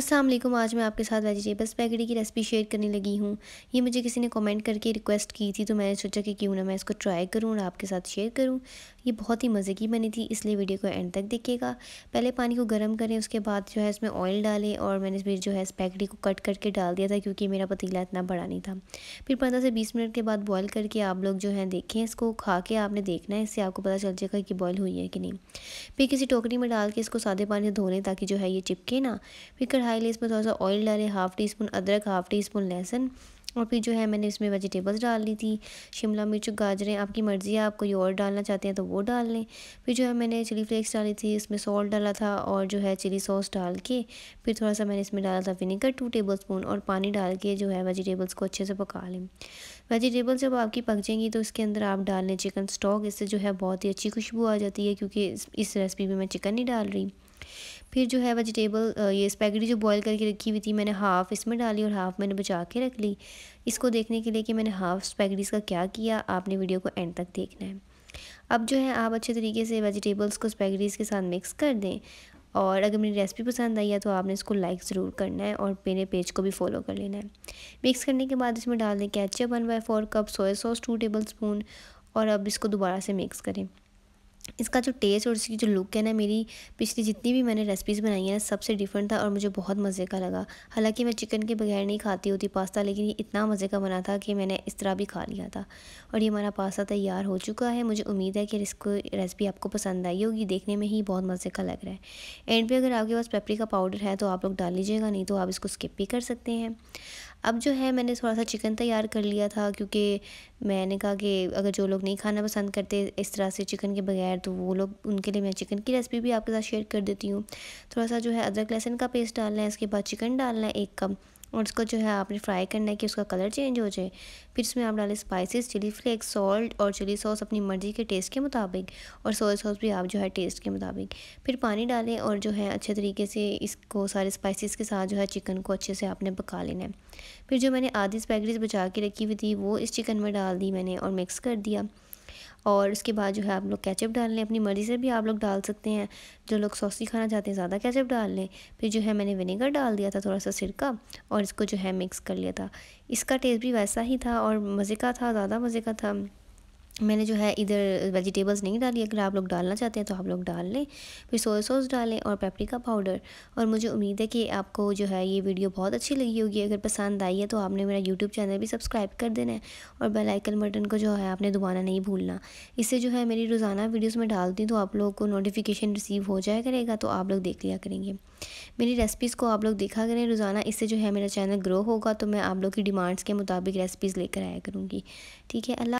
अस्सलाम वालेकुम आज मैं आपके साथ वेजिटेबल स्पैगेटी की रेसिपी शेयर करने लगी हूँ ये मुझे किसी ने कमेंट करके रिक्वेस्ट की थी तो मैंने सोचा कि क्यों ना मैं इसको ट्राई करूँ और आपके साथ शेयर करूँ ये बहुत ही मज़े की बनी थी इसलिए वीडियो को एंड तक देखिएगा पहले पानी को गर्म करें उसके बाद जो है इसमें ऑयल डालें और मैंने फिर जो है स्पैगेटी को कट करके डाल दिया था क्योंकि मेरा पतीला इतना बड़ा नहीं था फिर पंद्रह से बीस मिनट के बाद बॉयल करके आप लोग जो है देखें इसको खा के आपने देखना है इससे आपको पता चल जाएगा कि बॉयल हुई है कि नहीं फिर किसी टोकरी में डाल के इसको सादे पानी से धो लें ताकि जो है ये चिपके ना फिर ली इसमें थोड़ा सा ऑयल डाले हाफ़ टी स्पून अदरक हाफ़ टी स्पून लहसन और फिर जो है मैंने इसमें वेजिटेबल्स डाल ली थी शिमला मिर्च गाजरें आपकी मर्ज़ी है आप कोई और डालना चाहते हैं तो वो डाल लें फिर जो है मैंने चिली फ्लेक्स डाली थी इसमें सॉल्ट डाला था और जो है चिली सॉस डाल के फिर थोड़ा सा मैंने इसमें डाला था विनीगर टू टेबल स्पून और पानी डाल के जो है वेजिटेबल्स को अच्छे से पका लें वेजिटेबल्स जब आपकी पक जाएंगी तो इसके अंदर आप डाल लें चिकन स्टॉक इससे जो है बहुत ही अच्छी खुशबू आ जाती है क्योंकि इस रेसिपी में मैं चिकन नहीं डाल रही फिर जो है वेजिटेबल ये स्पैगेटी जो बॉईल करके रखी हुई थी मैंने हाफ़ इसमें डाली और हाफ़ मैंने बचा के रख ली इसको देखने के लिए कि मैंने हाफ़ स्पैगेटीज़ का क्या किया आपने वीडियो को एंड तक देखना है अब जो है आप अच्छे तरीके से वेजिटेबल्स को स्पैगेटीज़ के साथ मिक्स कर दें और अगर मेरी रेसिपी पसंद आई है तो आपने इसको लाइक ज़रूर करना है और मेरे पेज को भी फॉलो कर लेना है मिक्स करने के बाद इसमें डाल दें ketchup one by four cup soya sauce two tablespoon और अब इसको दोबारा से मिक्स करें इसका जो टेस्ट और इसकी जो लुक है ना मेरी पिछली जितनी भी मैंने रेसिपीज़ बनाई है सबसे डिफरेंट था और मुझे बहुत मज़े का लगा हालांकि मैं चिकन के बगैर नहीं खाती होती पास्ता लेकिन ये इतना मज़े का बना था कि मैंने इस तरह भी खा लिया था और ये हमारा पास्ता तैयार हो चुका है मुझे उम्मीद है कि इसको रेसिपी आपको पसंद आई होगी देखने में ही बहुत मज़े का लग रहा है एंड पे अगर आपके पास पेपरी का पाउडर है तो आप लोग डाल लीजिएगा नहीं तो आप इसको स्किप भी कर सकते हैं अब जो है मैंने थोड़ा सा चिकन तैयार कर लिया था क्योंकि मैंने कहा कि अगर जो लोग नहीं खाना पसंद करते इस तरह से चिकन के बगैर तो वो लोग उनके लिए मैं चिकन की रेसिपी भी आपके साथ शेयर कर देती हूँ थोड़ा सा जो है अदरक लहसुन का पेस्ट डालना है इसके बाद चिकन डालना है एक कप और इसको जो है आपने फ्राई करना है कि उसका कलर चेंज हो जाए फिर इसमें आप डालें स्पाइसेस चिली फ्लेक्स सॉल्ट और चिली सॉस अपनी मर्ज़ी के टेस्ट के मुताबिक और सोया सॉस भी आप जो है टेस्ट के मुताबिक फिर पानी डालें और जो है अच्छे तरीके से इसको सारे स्पाइसेस के साथ जो है चिकन को अच्छे से आपने पका लेना है फिर जो मैंने आधी स्पैगरीज बचा के रखी हुई थी वो इस चिकन में डाल दी मैंने और मिक्स कर दिया और उसके बाद जो है आप लोग कैचअप डाल लें अपनी मर्ज़ी से भी आप लोग डाल सकते हैं जो लोग सॉसी खाना चाहते हैं ज़्यादा कैचअप डाल लें फिर जो है मैंने विनेगर डाल दिया था थोड़ा सा सिरका और इसको जो है मिक्स कर लिया था इसका टेस्ट भी वैसा ही था और मज़े का था ज़्यादा मज़े का था मैंने जो है इधर वेजिटेबल्स नहीं डाली अगर आप लोग डालना चाहते हैं तो आप लोग डाल लें फिर सोया सॉस डालें और पेपरिका पाउडर और मुझे उम्मीद है कि आपको जो है ये वीडियो बहुत अच्छी लगी होगी अगर पसंद आई है तो आपने मेरा यूट्यूब चैनल भी सब्सक्राइब कर देना है और बेलाइकन बटन को जो है आपने दबाना नहीं भूलना इससे जो है मेरी रोज़ाना वीडियोज़ में डालती हूँ तो आप लोगों को नोटिफिकेशन रिसीव हो जाया करेगा तो आप लोग देख लिया करेंगे मेरी रेसिपीज़ को आप लोग देखा करें रोज़ाना इससे जो है मेरा चैनल ग्रो होगा तो मैं आप लोग की डिमांड्स के मुताबिक रेसिपीज़ लेकर आया करूँगी ठीक है अल्लाह